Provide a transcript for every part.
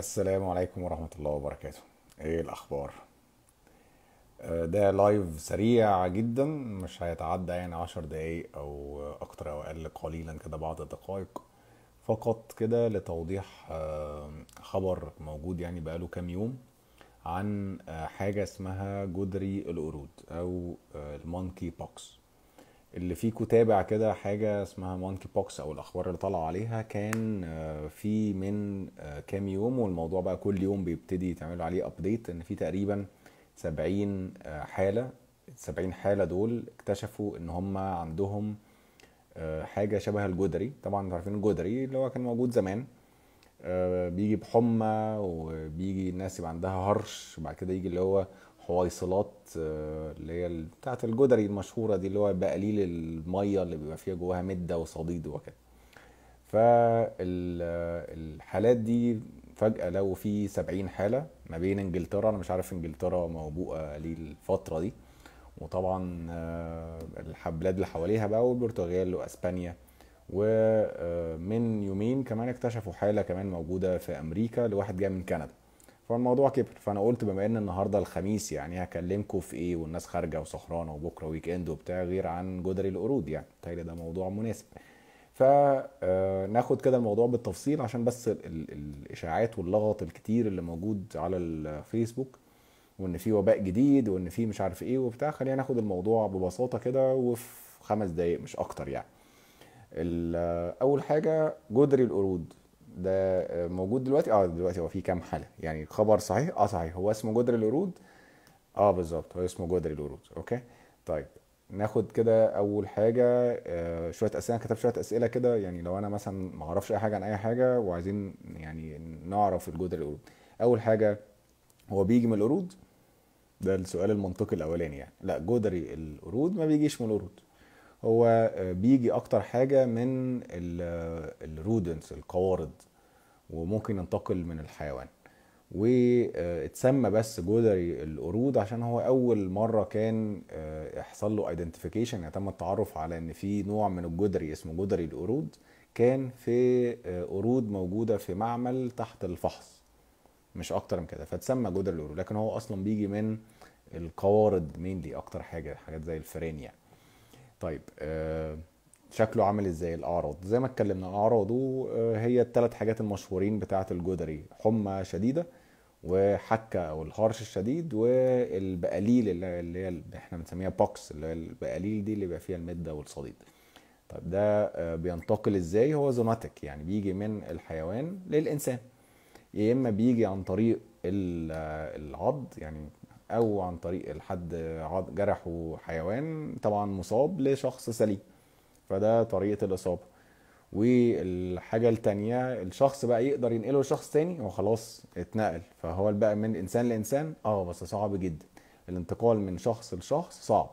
السلام عليكم ورحمة الله وبركاته ايه الاخبار آه، ده لايف سريع جدا مش هيتعدى يعني عشر دقايق او اكتر او اقل قليلا كده بعض الدقائق فقط كده لتوضيح آه، خبر موجود يعني بقاله كام يوم عن آه، حاجة اسمها جدري القرود او المونكي بوكس اللي فيه تابع كده حاجة اسمها مونكي بوكس أو الأخبار اللي طالعة عليها كان آه، في من آه، كام يوم والموضوع بقى كل يوم بيبتدي يتعملوا عليه أبديت إن في تقريبا 70 آه، حالة 70 حالة دول اكتشفوا إن هم عندهم حاجة شبه الجدري طبعا انتوا عارفين الجدري اللي هو كان موجود زمان بيجي بحمى وبيجي الناس يبقى عندها هرش وبعد كده يجي اللي هو الفويصلات آه، اللي هي بتاعه الجدري المشهوره دي اللي هو بقليل الميه اللي بيبقى فيها جواها مده وصديد وكده فالحالات آه، دي فجأة لو في 70 حالة ما بين انجلترا انا مش عارف انجلترا موبوءة ليه الفترة دي وطبعا آه، البلاد اللي حواليها بقى والبرتغال واسبانيا ومن يومين كمان اكتشفوا حالة كمان موجودة في امريكا لواحد جاي من كندا فالموضوع كبر فانا قلت بما ان النهارده الخميس يعني هكلمكم في ايه والناس خارجه وسهرانه وبكره ويك اند وبتاع غير عن جدري القرود يعني بالتالي ده موضوع مناسب فناخد آه، كده الموضوع بالتفصيل عشان بس ال ال الاشاعات واللغط الكتير اللي موجود على الفيسبوك وان في وباء جديد وان في مش عارف ايه وبتاع خلينا ناخد الموضوع ببساطه كده وفي خمس دقايق مش اكتر يعني آه، اول حاجه جدري القرود ده موجود دلوقتي اه دلوقتي هو في كام حاله يعني خبر صحيح اه صحيح هو اسمه جدر القرود اه بالظبط هو اسمه جدر القرود اوكي طيب ناخد كده اول حاجه آه، شويه اسئله كتبت شويه اسئله كده يعني لو انا مثلا ما اعرفش اي حاجه عن اي حاجه وعايزين يعني نعرف الجدر القرود اول حاجه هو بيجي من القرود ده السؤال المنطقي الاولاني يعني لا جدري القرود ما بيجيش من القرود هو آه، بيجي اكتر حاجه من آه، الرودنس القوارض وممكن ينتقل من الحيوان واتسمى آه، بس جدري القرود عشان هو اول مره كان يحصل له ايدنتيفيكيشن يعني تم التعرف على ان في نوع من الجدري اسمه جدري القرود كان في قرود موجوده في معمل تحت الفحص مش اكتر من كده فتسمى جدري القرود لكن هو اصلا بيجي من القوارض مينلي اكتر حاجه حاجات زي الفيران يعني طيب آه، شكله عامل ازاي الاعراض زي ما اتكلمنا اعراضه هي الثلاث حاجات المشهورين بتاعه الجدري حمى شديده وحكه او الهرش الشديد والبقاليل اللي هي احنا بنسميها بوكس اللي هي البقاليل دي اللي بيبقى فيها المده والصديد طب ده آه، بينتقل ازاي هو زوماتيك يعني بيجي من الحيوان للانسان يا اما بيجي عن طريق آه، العض يعني او عن طريق حد جرحه حيوان طبعا مصاب لشخص سليم فده طريقه الاصابه والحاجه التانية الشخص بقى يقدر ينقله لشخص تاني هو خلاص اتنقل فهو بقى من انسان لانسان اه بس صعب جدا الانتقال من شخص لشخص صعب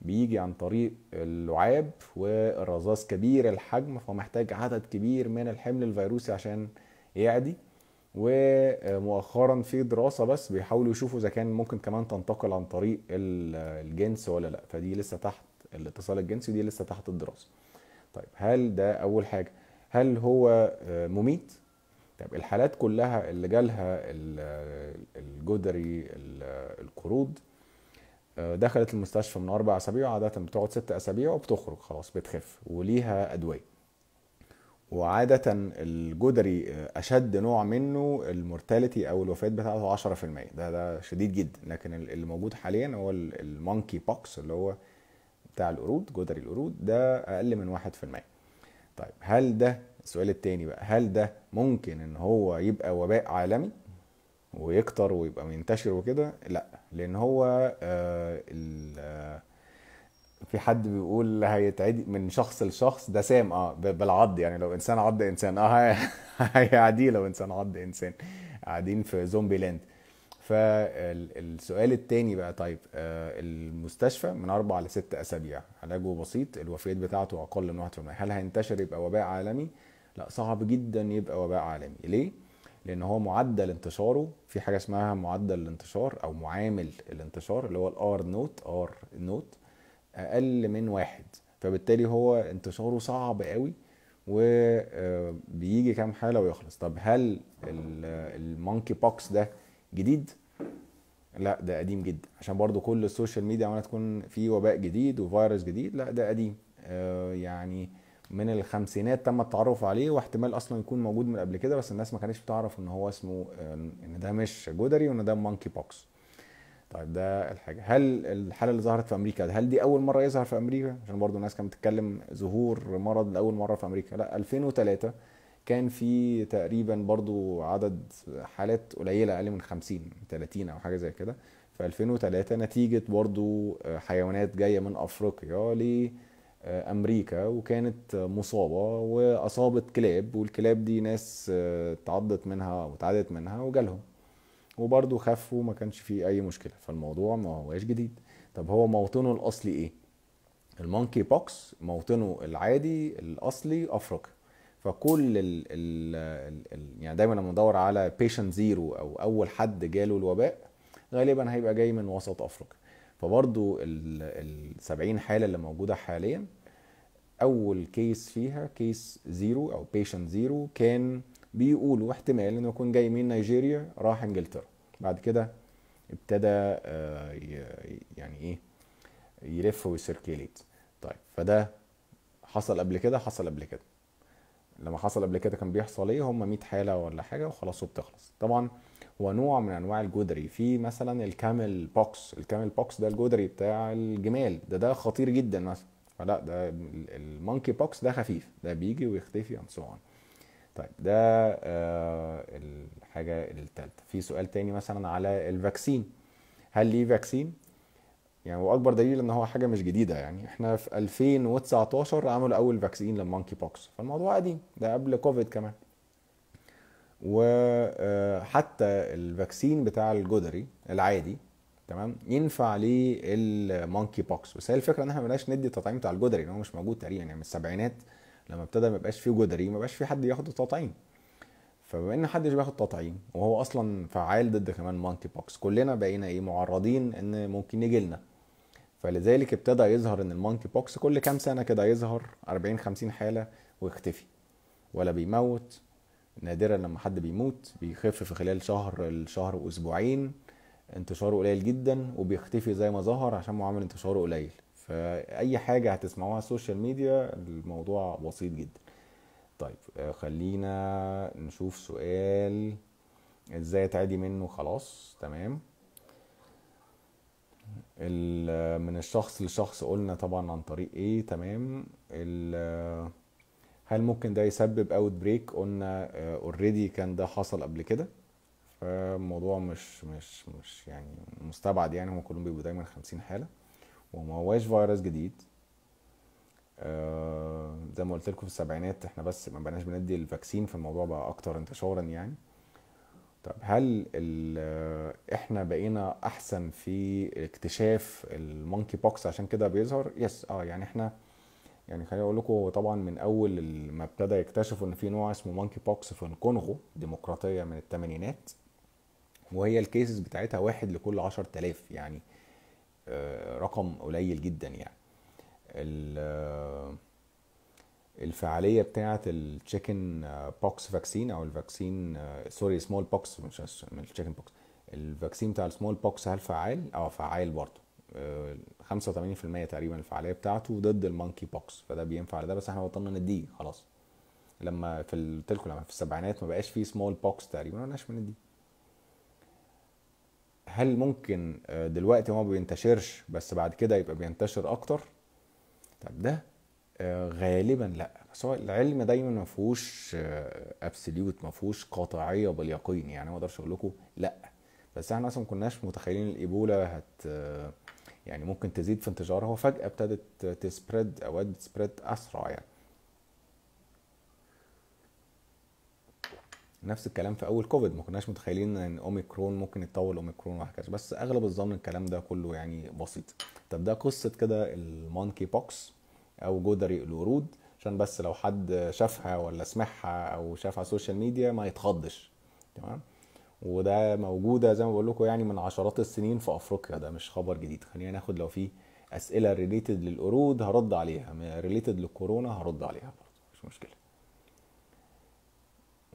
بيجي عن طريق اللعاب والرذاذ كبير الحجم فمحتاج عدد كبير من الحمل الفيروسي عشان يعدي ومؤخرا في دراسه بس بيحاولوا يشوفوا اذا كان ممكن كمان تنتقل عن طريق الجنس ولا لا فدي لسه تحت الاتصال الجنسي دي لسه تحت الدراسه طيب هل ده اول حاجه هل هو آه، مميت طيب الحالات كلها اللي جالها الجدري القرود آه، دخلت المستشفى من اربع اسابيع عاده بتقعد ست اسابيع وبتخرج خلاص بتخف وليها ادويه وعادة الجدري أشد نوع منه المورتاليتي أو الوفيات بتاعته 10% ده ده شديد جدا لكن اللي موجود حاليا هو المونكي بوكس اللي هو بتاع القرود جدري القرود ده أقل من 1% طيب هل ده السؤال التاني بقى هل ده ممكن ان هو يبقى وباء عالمي ويكتر ويبقى منتشر وكده لا لان هو آه في حد بيقول هيتعدي من شخص لشخص ده سام اه بالعض يعني لو انسان عض انسان اه هيعديه لو انسان عض انسان قاعدين في زومبي لاند فالسؤال التاني بقى طيب آه، المستشفى من اربع لست اسابيع علاجه بسيط الوفيات بتاعته اقل من 1% هل هينتشر يبقى وباء عالمي؟ لا صعب جدا يبقى وباء عالمي ليه؟ لان هو معدل انتشاره في حاجه اسمها معدل الانتشار او معامل الانتشار اللي هو الار نوت ار نوت اقل من واحد فبالتالي هو انتشاره صعب قوي وبيجي آه، كام حاله ويخلص طب هل المونكي بوكس ده جديد لا ده قديم جدا عشان برضو كل السوشيال ميديا عماله تكون في وباء جديد وفيروس جديد لا ده قديم آه، يعني من الخمسينات تم التعرف عليه واحتمال اصلا يكون موجود من قبل كده بس الناس ما كانتش بتعرف ان هو اسمه آه، ان ده مش جدري وان ده مونكي بوكس طيب ده الحاجه هل الحاله اللي ظهرت في امريكا هل دي اول مره يظهر في امريكا عشان برضو الناس كانت بتتكلم ظهور مرض لاول مره في امريكا لا 2003 كان في تقريبا برضو عدد حالات قليله اقل من 50 30 او حاجه زي كده في 2003 نتيجه برضو آه، حيوانات جايه من افريقيا ل آه، امريكا وكانت مصابه واصابت كلاب والكلاب دي ناس آه، تعضت منها او منها وجالهم وبرده خف وما كانش فيه اي مشكله فالموضوع ما هواش جديد طب هو موطنه الاصلي ايه المونكي بوكس موطنه العادي الاصلي افريقيا فكل ال ال ال يعني دايما لما ندور على بيشنت زيرو او اول حد جاله الوباء غالبا هيبقى جاي من وسط افريقيا فبرضو ال 70 حاله اللي موجوده حاليا اول كيس فيها كيس زيرو او بيشنت زيرو كان بيقولوا احتمال انه يكون جاي من نيجيريا راح انجلترا بعد كده ابتدى آه، يعني ايه يلف ويسيركيليت طيب فده حصل قبل كده حصل قبل كده لما حصل قبل كده كان بيحصل ايه هم 100 حاله ولا حاجه وخلاص وبتخلص طبعا هو نوع من انواع الجدري في مثلا الكامل بوكس الكامل بوكس ده الجدري بتاع الجمال ده ده خطير جدا مثلا فلا ده المونكي بوكس ده خفيف ده بيجي ويختفي اند سو طيب ده آه، الحاجه الثالثه في سؤال تاني مثلا على الفاكسين هل ليه فاكسين يعني واكبر دليل ان هو حاجه مش جديده يعني احنا في 2019 عملوا اول فاكسين للمونكي بوكس فالموضوع قديم ده قبل كوفيد كمان وحتى آه، الفاكسين بتاع الجدري العادي تمام ينفع للمونكي بوكس بس هي الفكره ان احنا ما ندي التطعيم بتاع الجدري اللي هو مش موجود تقريبا يعني من السبعينات لما ابتدى ما يبقاش فيه جدري ما بقاش فيه حد ياخد التطعيم فبما ان محدش بياخد تطعيم وهو اصلا فعال ضد كمان مانكي بوكس كلنا بقينا ايه معرضين ان ممكن يجي لنا فلذلك ابتدى يظهر ان المانكي بوكس كل كام سنه كده يظهر 40 50 حاله ويختفي ولا بيموت نادرا لما حد بيموت بيخف في خلال شهر الشهر واسبوعين انتشاره قليل جدا وبيختفي زي ما ظهر عشان معامل انتشاره قليل فاي حاجه هتسمعوها على السوشيال ميديا الموضوع بسيط جدا طيب آه، خلينا نشوف سؤال ازاي اتعدي منه خلاص تمام من الشخص لشخص قلنا طبعا عن طريق ايه تمام هل ممكن ده يسبب اوت بريك قلنا اوريدي آه، كان ده حصل قبل كده فالموضوع مش مش مش يعني مستبعد يعني هم كلهم بيبقوا دايما 50 حاله وما هواش فيروس جديد آه زي ما قلت لكم في السبعينات احنا بس ما بقناش بندي الفاكسين في الموضوع بقى اكتر انتشارا يعني طب هل آه، احنا بقينا احسن في اكتشاف المونكي بوكس عشان كده بيظهر يس اه يعني احنا يعني خليني اقول لكم طبعا من اول ما ابتدى يكتشفوا ان في نوع اسمه مونكي بوكس في الكونغو ديمقراطيه من الثمانينات وهي الكيسز بتاعتها واحد لكل عشر تلاف يعني آه، رقم قليل جدا يعني آه، الفعاليه بتاعه التشيكن بوكس فاكسين او الفاكسين سوري سمول بوكس مش من التشيكن بوكس الفاكسين بتاع السمول بوكس هل فعال اه فعال برضه 85% آه، تقريبا الفعاليه بتاعته ضد المونكي بوكس فده بينفع لده بس احنا بطلنا نديه خلاص لما في قلت لكم لما في السبعينات ما بقاش فيه سمول بوكس تقريبا ما بقناش بنديه هل ممكن آه، دلوقتي هو ما بينتشرش بس بعد كده يبقى بينتشر اكتر طب ده آه، غالبا لا بس هو العلم دايما ما فيهوش ابسوليوت آه، ما فيهوش قطعيه باليقين يعني ما اقدرش اقول لكم لا بس احنا اصلا ما كناش متخيلين الايبولا هت يعني ممكن تزيد في انتشارها وفجاه ابتدت تسبريد اوقات بتسبريد اسرع يعني نفس الكلام في اول كوفيد ما كناش متخيلين ان اوميكرون ممكن يتطور اوميكرون وهكذا بس اغلب الظن الكلام ده كله يعني بسيط طب ده قصه كده المونكي بوكس او جدري الورود عشان بس لو حد شافها ولا سمعها او شافها على السوشيال ميديا ما يتخضش تمام وده موجوده زي ما بقول لكم يعني من عشرات السنين في افريقيا ده مش خبر جديد خلينا ناخد لو في اسئله ريليتد للقرود هرد عليها ريليتد للكورونا هرد عليها برضه مش مشكله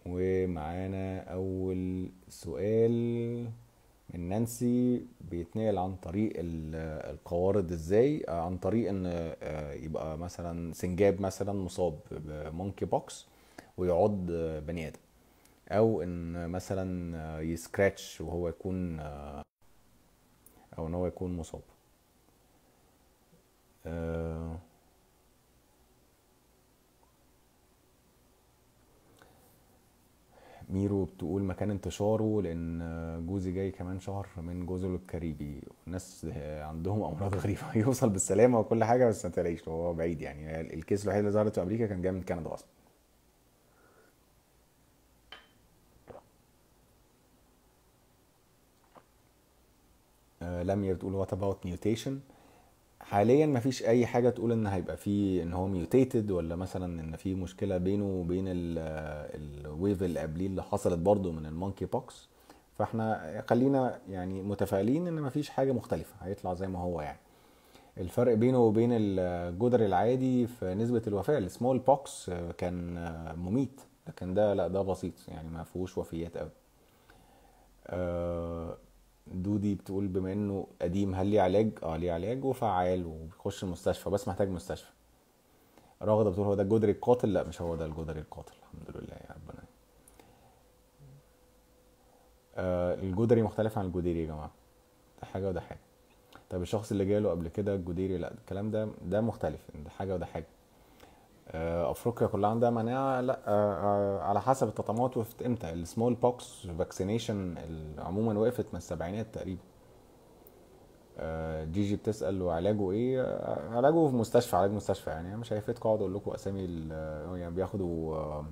ومعانا اول سؤال من نانسي بيتنقل عن طريق القوارض ازاي آه، عن طريق ان آه، يبقى مثلا سنجاب مثلا مصاب بمونكي بوكس ويعض بني ادم او ان مثلا يسكراتش وهو يكون آه، او ان هو يكون مصاب أه ميرو بتقول مكان انتشاره لان جوزي جاي كمان شهر من جزر الكاريبي الناس عندهم امراض غريبه يوصل بالسلامه وكل حاجه بس ما تلاقيش هو بعيد يعني الكيس الوحيد اللي ظهرت في امريكا كان جاي من كندا اصلا لميا تقول وات اباوت ميوتيشن حاليا مفيش اي حاجه تقول ان هيبقى فيه ان هو ميوتيتد ولا مثلا ان في مشكله بينه وبين الويف اللي قبليه اللي حصلت برضه من المونكي بوكس فاحنا خلينا يعني متفائلين ان مفيش حاجه مختلفه هيطلع زي ما هو يعني الفرق بينه وبين الجدر العادي في نسبه الوفاه السمول بوكس كان مميت لكن ده لا ده بسيط يعني ما فيهوش وفيات قوي آه، دودي بتقول بما انه قديم هل ليه علاج؟ اه ليه علاج وفعال وبيخش المستشفى بس محتاج مستشفى. راغده بتقول هو ده الجدري القاتل؟ لا مش هو ده الجدري القاتل الحمد لله يا ربنا. آه الجدري مختلف عن الجديري يا جماعه. ده حاجه وده حاجه. طب الشخص اللي جاله قبل كده الجديري لا الكلام ده ده مختلف ده حاجه وده حاجه. آه، افريقيا كلها عندها مناعه لا آه، آه، على حسب التطعيمات وقفت امتى السمول بوكس فاكسينيشن عموما وقفت من السبعينات تقريبا جيجي جي بتسال وعلاجه ايه علاجه في مستشفى علاج مستشفى يعني انا مش هيفيدكم اقعد إيه؟ اقول لكم اسامي يعني بياخدوا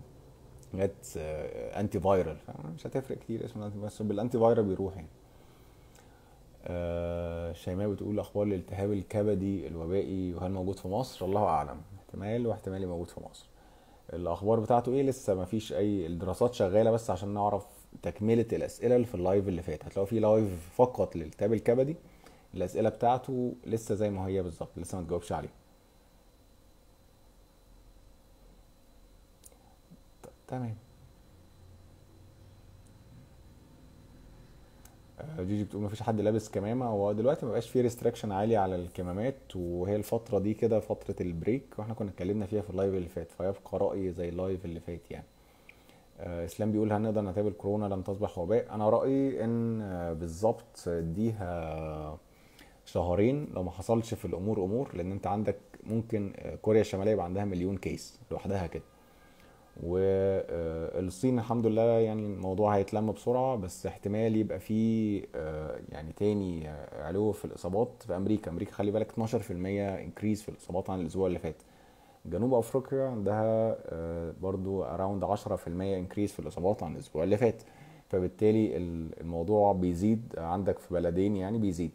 جات انتي فايرال مش هتفرق كتير اسم بس بالانتي فايرال بيروح يعني شيماء بتقول اخبار الالتهاب الكبدي الوبائي وهل موجود في مصر الله اعلم احتمال واحتمال موجود في مصر الاخبار بتاعته ايه لسه ما فيش اي الدراسات شغاله بس عشان نعرف تكمله الاسئله اللي في اللايف اللي فات هتلاقوا في لايف فقط للكتاب الكبدي الاسئله بتاعته لسه زي ما هي بالظبط لسه ما تجاوبش عليها تمام جيجي آه، بتقول مفيش حد لابس كمامه هو دلوقتي مبقاش فيه ريستريكشن عالي على الكمامات وهي الفتره دي كده فتره البريك واحنا كنا اتكلمنا فيها في اللايف اللي فات فيبقى رايي زي اللايف اللي فات يعني آه، اسلام بيقول هنقدر نتابع كورونا لم تصبح وباء انا رايي ان آه، بالظبط اديها شهرين لو ما حصلش في الامور امور لان انت عندك ممكن كوريا الشماليه يبقى عندها مليون كيس لوحدها كده والصين الحمد لله يعني الموضوع هيتلم بسرعه بس احتمال يبقى فيه آه، يعني تاني آه، علو في الاصابات في امريكا امريكا خلي بالك 12% انكريز في الاصابات عن الاسبوع اللي فات جنوب افريقيا عندها آه، برضو اراوند 10% انكريز في الاصابات عن الاسبوع اللي فات فبالتالي الموضوع بيزيد عندك في بلدين يعني بيزيد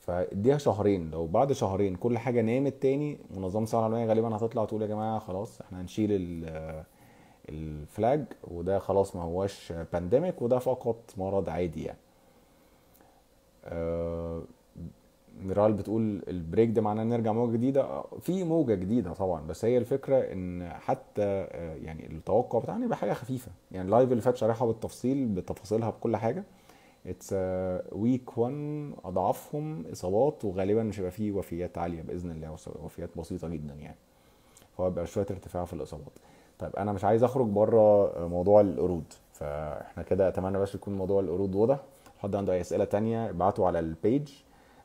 فاديها شهرين لو بعد شهرين كل حاجه نامت تاني منظمه الصحه العالميه غالبا هتطلع تقول يا جماعه خلاص احنا هنشيل الفلاج وده خلاص ما هواش بانديميك وده فقط مرض عادي يعني ميرال آه، بتقول البريك ده معناه نرجع موجه جديده آه، في موجه جديده طبعا بس هي الفكره ان حتى آه، يعني التوقع بتاعنا يبقى حاجه خفيفه يعني اللايف اللي فات شارحها بالتفصيل بتفاصيلها بكل حاجه اتس ويك 1 اضعافهم اصابات وغالبا مش هيبقى فيه وفيات عاليه باذن الله وفيات بسيطه جدا يعني فهو بيبقى شويه ارتفاع في الاصابات طيب انا مش عايز اخرج بره موضوع القرود فاحنا كده اتمنى بس يكون موضوع القرود واضح حد عنده اي اسئله تانية ابعتوا على البيج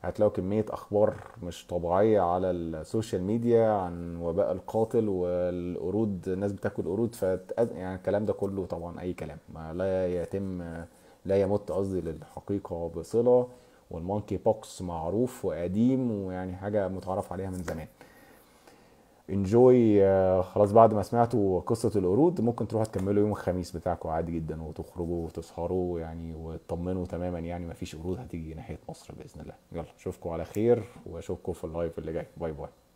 هتلاقوا كمية أخبار مش طبيعية على السوشيال ميديا عن وباء القاتل والقرود الناس بتاكل قرود ف يعني الكلام ده كله طبعا أي كلام ما لا يتم لا يمت قصدي للحقيقة بصلة والمونكي بوكس معروف وقديم ويعني حاجة متعرف عليها من زمان انجوي آه، خلاص بعد ما سمعتوا قصه القرود ممكن تروحوا تكملوا يوم الخميس بتاعكم عادي جدا وتخرجوا وتسهروا يعني وتطمنوا تماما يعني مفيش قرود هتيجي ناحيه مصر باذن الله يلا اشوفكم على خير واشوفكم في اللايف اللي جاي باي باي